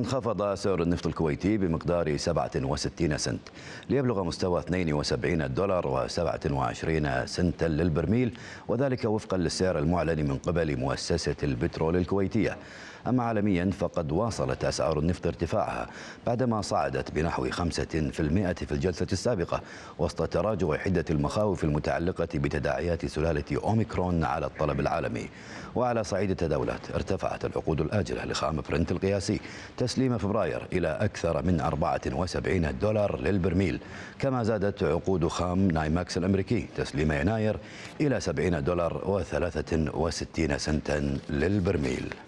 انخفض سعر النفط الكويتي بمقدار 67 سنت ليبلغ مستوى 72 دولار و27 سنتا للبرميل وذلك وفقا للسعر المعلن من قبل مؤسسة البترول الكويتية أما عالميا فقد واصلت أسعار النفط ارتفاعها بعدما صعدت بنحو 5% في الجلسة السابقة وسط تراجع حدة المخاوف المتعلقة بتداعيات سلالة أوميكرون على الطلب العالمي وعلى صعيد التداولات ارتفعت العقود الآجلة لخام برنت القياسي تسليم فبراير إلى أكثر من 74 دولار للبرميل كما زادت عقود خام نايماكس الأمريكي تسليم يناير إلى 70 دولار و63 سنتا للبرميل